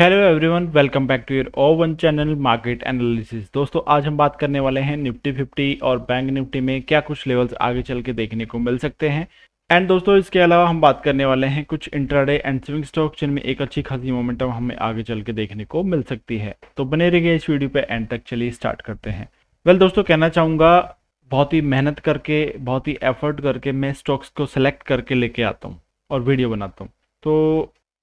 hello everyone welcome back to your O one channel market analysis दोस्तों आज हम बात करने वाले हैं निफ्टी फिफ्टी और बैंक निफ्टी में क्या कुछ लेवल्स आगे चल के देखने को मिल सकते हैं एंड दोस्तों इसके अलावा हम बात करने वाले हैं कुछ इंट्राडे एंड स्विंग स्टॉक जिनमें एक अच्छी खासी मोमेंटम हमें आगे चल के देखने को मिल सकती है तो बने रहिए इस वीडियो पे एंड तक चलिए स्टार्ट करते हैं वेल well, दोस्तों कहना चाहूँगा बहुत ही मेहनत करके बहुत ही एफर्ट करके मैं स्टॉक्स को सिलेक्ट करके लेके आता हूँ और वीडियो बनाता हूँ तो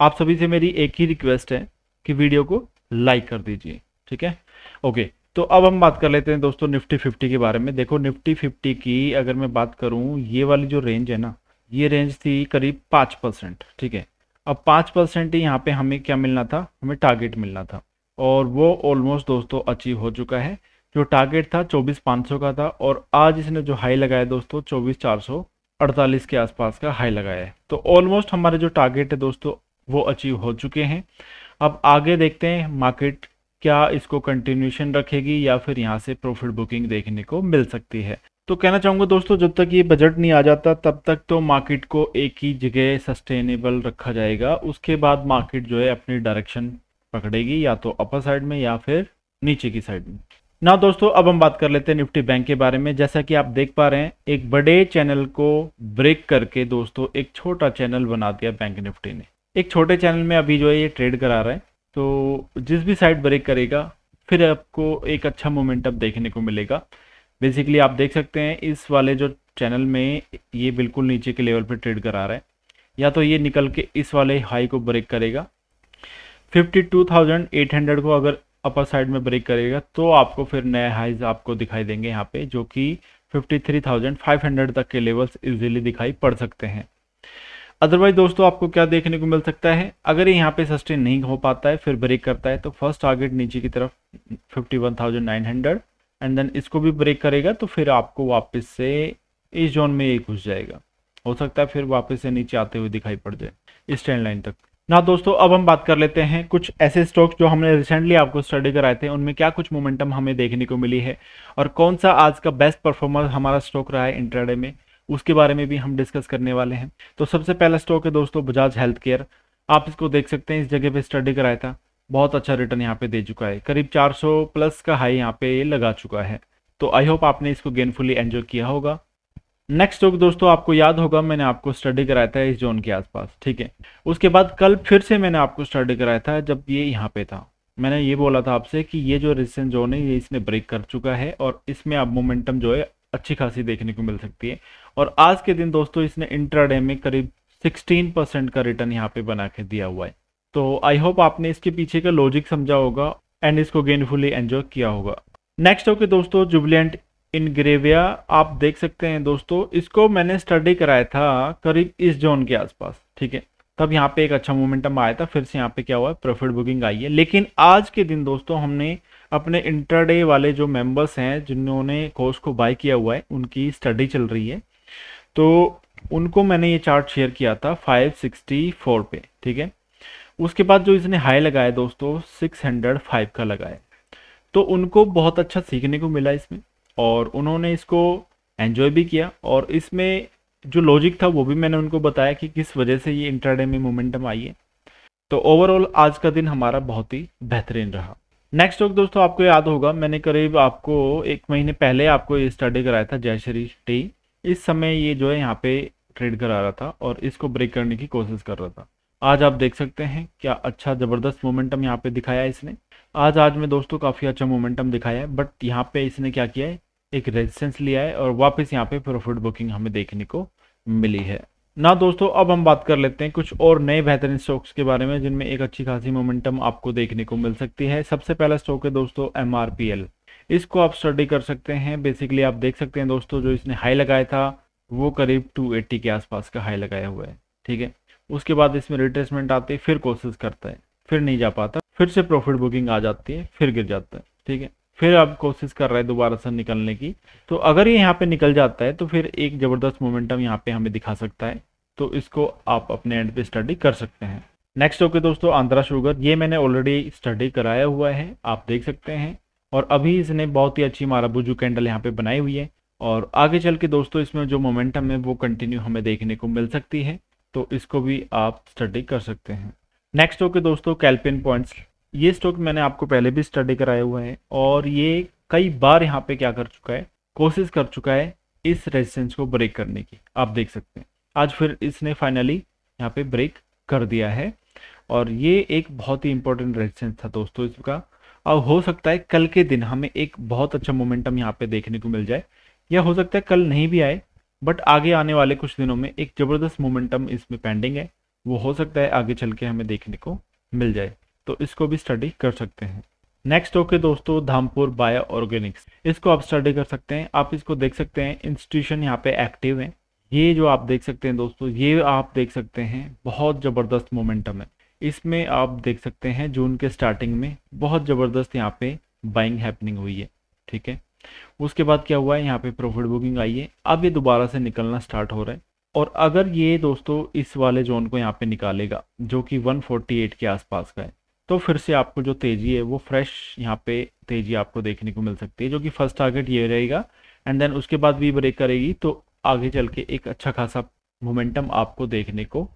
आप सभी से मेरी एक ही रिक्वेस्ट है कि वीडियो को लाइक कर दीजिए ठीक है ओके तो अब हम बात कर लेते हैं दोस्तों निफ्टी फिफ्टी के बारे में देखो निफ्टी फिफ्टी की अगर मैं बात करूं ये वाली जो रेंज है ना ये रेंज थी करीब पाँच परसेंट ठीक है अब पाँच परसेंट ही यहाँ पे हमें क्या मिलना था हमें टारगेट मिलना था और वो ऑलमोस्ट दोस्तों अचीव हो चुका है जो टारगेट था चौबीस पाँच का था और आज इसने जो हाई लगाया दोस्तों चौबीस के आसपास का हाई लगाया है तो ऑलमोस्ट हमारे जो टारगेट है दोस्तों वो अचीव हो चुके हैं अब आगे देखते हैं मार्केट क्या इसको कंटिन्यूशन रखेगी या फिर यहाँ से प्रॉफिट बुकिंग देखने को मिल सकती है तो कहना चाहूँगा दोस्तों जब तक ये बजट नहीं आ जाता तब तक तो मार्केट को एक ही जगह सस्टेनेबल रखा जाएगा उसके बाद मार्केट जो है अपनी डायरेक्शन पकड़ेगी या तो अपर साइड में या फिर नीचे की साइड में ना दोस्तों अब हम बात कर लेते हैं निफ्टी बैंक के बारे में जैसा कि आप देख पा रहे हैं एक बड़े चैनल को ब्रेक करके दोस्तों एक छोटा चैनल बना दिया बैंक निफ्टी ने एक छोटे चैनल में अभी जो है ये ट्रेड करा रहा है तो जिस भी साइड ब्रेक करेगा फिर आपको एक अच्छा मोमेंटम देखने को मिलेगा बेसिकली आप देख सकते हैं इस वाले जो चैनल में ये बिल्कुल नीचे के लेवल पर ट्रेड करा रहा है या तो ये निकल के इस वाले हाई को ब्रेक करेगा 52,800 को अगर अपर साइड में ब्रेक करेगा तो आपको फिर नए हाइज आपको दिखाई देंगे यहाँ पे जो कि 53,500 तक के लेवल्स इजीली दिखाई पड़ सकते हैं अदरवाइज दोस्तों आपको क्या देखने को मिल सकता है अगर यहाँ पे सस्टेन नहीं हो पाता है फिर ब्रेक करता है तो फर्स्ट टारगेट नीचे की तरफ 51,900 एंड देन इसको भी ब्रेक करेगा तो फिर आपको वापस से इस जोन में एक घुस जाएगा हो सकता है फिर वापस से नीचे आते हुए दिखाई पड़ जाए इस ट्रेंड लाइन तक ना दोस्तों अब हम बात कर लेते हैं कुछ ऐसे स्टॉक्स जो हमने रिसेंटली आपको स्टडी कराए थे उनमें क्या कुछ मोमेंटम हमें देखने को मिली है और कौन सा आज का बेस्ट परफॉर्मर हमारा स्टॉक रहा है इंटरडे में उसके बारे में भी हम डिस्कस करने वाले हैं तो सबसे पहला स्टॉक है दोस्तों बजाज हेल्थ केयर आप इसको देख सकते हैं इस जगह पे स्टडी कराया था बहुत अच्छा रिटर्न यहाँ पे दे चुका है करीब 400 प्लस का हाई यहाँ पे लगा चुका है तो आई होप आपने इसको गेनफुली एंजॉय किया होगा नेक्स्ट स्टॉक दोस्तों आपको याद होगा मैंने आपको स्टडी कराया था इस जोन के आसपास ठीक है उसके बाद कल फिर से मैंने आपको स्टडी कराया था जब ये यहाँ पे था मैंने ये बोला था आपसे कि ये जो रिसेंट जोन है ये इसने ब्रेक कर चुका है और इसमें अब मोमेंटम जो है अच्छी खासी देखने को मिल सकती है और आज के दिन दोस्तों इसने इंट्राडे में करीब 16 परसेंट का रिटर्न यहाँ पे बना के दिया हुआ है तो आई होप आपने इसके पीछे का लॉजिक समझा होगा एंड इसको गेनफुली एंजॉय किया होगा नेक्स्ट ओके दोस्तों जुबलियंट इनग्रेविया आप देख सकते हैं दोस्तों इसको मैंने स्टडी कराया था करीब इस जोन के आसपास ठीक है तब यहाँ पे एक अच्छा मोमेंटम आया था फिर से यहाँ पे क्या हुआ प्रॉफिट बुकिंग आई है लेकिन आज के दिन दोस्तों हमने अपने इंटरडे वाले जो मेंबर्स हैं जिन्होंने कोर्स को बाय किया हुआ है उनकी स्टडी चल रही है तो उनको मैंने ये चार्ट शेयर किया था 564 पे ठीक है उसके बाद जो इसने हाई लगाया दोस्तों 605 का लगाया तो उनको बहुत अच्छा सीखने को मिला इसमें और उन्होंने इसको एन्जॉय भी किया और इसमें जो लॉजिक था वो भी मैंने उनको बताया कि किस वजह से ये इंटरडे में मोमेंटम आई है तो ओवरऑल आज का दिन हमारा बहुत ही बेहतरीन रहा नेक्स्ट टॉक दोस्तों आपको याद होगा मैंने करीब आपको एक महीने पहले आपको ये स्टडी कराया था जयश्री टी इस समय ये जो है यहाँ पे ट्रेड करा रहा था और इसको ब्रेक करने की कोशिश कर रहा था आज आप देख सकते हैं क्या अच्छा ज़बरदस्त मोमेंटम यहाँ पे दिखाया है इसने आज आज में दोस्तों काफ़ी अच्छा मोमेंटम दिखाया है बट यहाँ पे इसने क्या किया है एक रेजिस्टेंस लिया है और वापस यहाँ पे प्रॉफिट बुकिंग हमें देखने को मिली है ना दोस्तों अब हम बात कर लेते हैं कुछ और नए बेहतरीन स्टॉक्स के बारे में जिनमें एक अच्छी खासी मोमेंटम आपको देखने को मिल सकती है सबसे पहला स्टॉक है दोस्तों एम इसको आप स्टडी कर सकते हैं बेसिकली आप देख सकते हैं दोस्तों जो इसने हाई लगाया था वो करीब 280 के आसपास का हाई लगाया हुआ है ठीक है उसके बाद इसमें रिट्रेसमेंट आती है फिर कोशिश करता है फिर नहीं जा पाता फिर से प्रॉफिट बुकिंग आ जाती है फिर गिर जाता है ठीक है फिर आप कोशिश कर रहे हैं दोबारा से निकलने की तो अगर ये यहाँ पे निकल जाता है तो फिर एक ज़बरदस्त मोमेंटम यहाँ पे हमें दिखा सकता है तो इसको आप अपने एंड पे स्टडी कर सकते हैं नेक्स्ट ओके दोस्तों आंध्रा शुगर ये मैंने ऑलरेडी स्टडी कराया हुआ है आप देख सकते हैं और अभी इसने बहुत ही अच्छी माराबुजू कैंडल यहाँ पे बनाई हुई है और आगे चल के दोस्तों इसमें जो मोमेंटम है वो कंटिन्यू हमें देखने को मिल सकती है तो इसको भी आप स्टडी कर सकते हैं नेक्स्ट ओके दोस्तों कैल्पिन पॉइंट्स ये स्टॉक मैंने आपको पहले भी स्टडी कराया हुआ है और ये कई बार यहाँ पे क्या कर चुका है कोशिश कर चुका है इस रेजिस्टेंस को ब्रेक करने की आप देख सकते हैं आज फिर इसने फाइनली यहाँ पे ब्रेक कर दिया है और ये एक बहुत ही इंपॉर्टेंट रेजिस्टेंस था दोस्तों इसका अब हो सकता है कल के दिन हमें एक बहुत अच्छा मोमेंटम यहाँ पे देखने को मिल जाए या हो सकता है कल नहीं भी आए बट आगे आने वाले कुछ दिनों में एक ज़बरदस्त मोमेंटम इसमें पेंडिंग है वो हो सकता है आगे चल के हमें देखने को मिल जाए तो इसको भी स्टडी कर सकते हैं नेक्स्ट ओके दोस्तों धामपुर बायो ऑर्गेनिक्स इसको आप स्टडी कर सकते हैं आप इसको देख सकते हैं इंस्टीट्यूशन यहाँ पे एक्टिव है ये जो आप देख सकते हैं दोस्तों ये आप देख सकते हैं बहुत ज़बरदस्त मोमेंटम है इसमें आप देख सकते हैं जून के स्टार्टिंग में बहुत ज़बरदस्त यहाँ पे बाइंग हैपनिंग हुई है ठीक है उसके बाद क्या हुआ है यहाँ पे प्रॉफिट बुकिंग आई है अब ये दोबारा से निकलना स्टार्ट हो रहा है और अगर ये दोस्तों इस वाले जोन को यहाँ पे निकालेगा जो कि 148 के आसपास का है तो फिर से आपको जो तेज़ी है वो फ्रेश यहाँ पे तेज़ी आपको देखने को मिल सकती है जो कि फर्स्ट टारगेट ये रहेगा एंड देन उसके बाद भी ब्रेक करेगी तो आगे चल के एक अच्छा खासा मोमेंटम आपको देखने को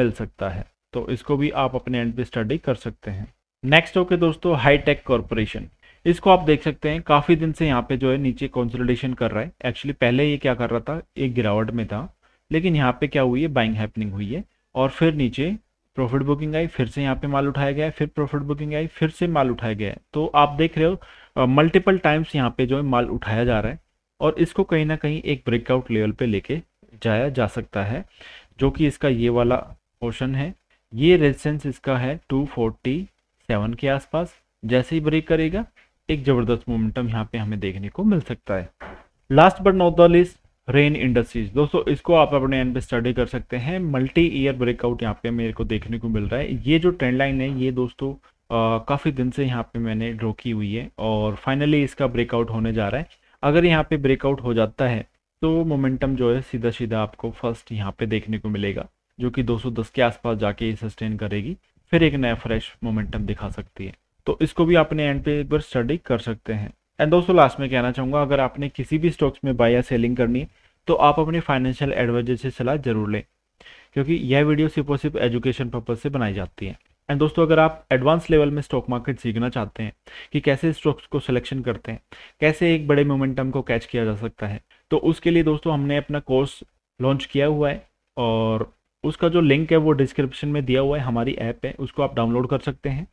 मिल सकता है तो इसको भी आप अपने एंड पे स्टडी कर सकते हैं नेक्स्ट ओके दोस्तों हाईटेक कॉरपोरेशन इसको आप देख सकते हैं काफ़ी दिन से यहाँ पे जो है नीचे कंसोलिडेशन कर रहा है एक्चुअली पहले ये क्या कर रहा था एक गिरावट में था लेकिन यहाँ पे क्या हुई है बाइंग हैपनिंग हुई है और फिर नीचे प्रॉफिट बुकिंग आई फिर से यहाँ पे माल उठाया गया फिर प्रॉफिट बुकिंग आई फिर से माल उठाया गया है तो आप देख रहे हो मल्टीपल टाइम्स यहाँ पे जो है माल उठाया जा रहा है और इसको कहीं ना कहीं एक ब्रेकआउट लेवल पे लेके जाया जा सकता है जो कि इसका ये वाला पोर्शन है ये रेजिस्टेंस इसका है 247 के आसपास जैसे ही ब्रेक करेगा एक ज़बरदस्त मोमेंटम यहाँ पे हमें देखने को मिल सकता है last but not the least Rain Industries दोस्तों इसको आप अपने एंड पे स्टडी कर सकते हैं मल्टी ईयर ब्रेकआउट यहाँ पे मेरे को देखने को मिल रहा है ये जो ट्रेंड लाइन है ये दोस्तों काफ़ी दिन से यहाँ पे मैंने ड्रॉ की हुई है और फाइनली इसका ब्रेकआउट होने जा रहा है अगर यहाँ पे ब्रेकआउट हो जाता है तो मोमेंटम जो है सीधा सीधा आपको फर्स्ट यहाँ पे देखने को मिलेगा जो कि 210 के आसपास जाके सस्टेन करेगी फिर एक नया फ्रेश मोमेंटम दिखा सकती है तो इसको भी आपने एंड पे एक बार स्टडी कर सकते हैं एंड दोस्तों लास्ट में कहना चाहूँगा अगर आपने किसी भी स्टॉक्स में बाय या सेलिंग करनी है तो आप अपने फाइनेंशियल एडवाइजर से सलाह जरूर लें क्योंकि यह वीडियो सिर्फ और सिर्फ एजुकेशन पर्पज से बनाई जाती है एंड दोस्तों अगर आप एडवांस लेवल में स्टॉक मार्केट सीखना चाहते हैं कि कैसे स्टॉक्स को सिलेक्शन करते हैं कैसे एक बड़े मोमेंटम को कैच किया जा सकता है तो उसके लिए दोस्तों हमने अपना कोर्स लॉन्च किया हुआ है और उसका जो लिंक है वो डिस्क्रिप्शन में दिया हुआ है हमारी ऐप है उसको आप डाउनलोड कर सकते हैं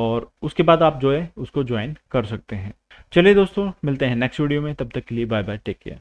और उसके बाद आप जो है उसको ज्वाइन कर सकते हैं चलिए दोस्तों मिलते हैं नेक्स्ट वीडियो में तब तक के लिए बाय बाय टेक केयर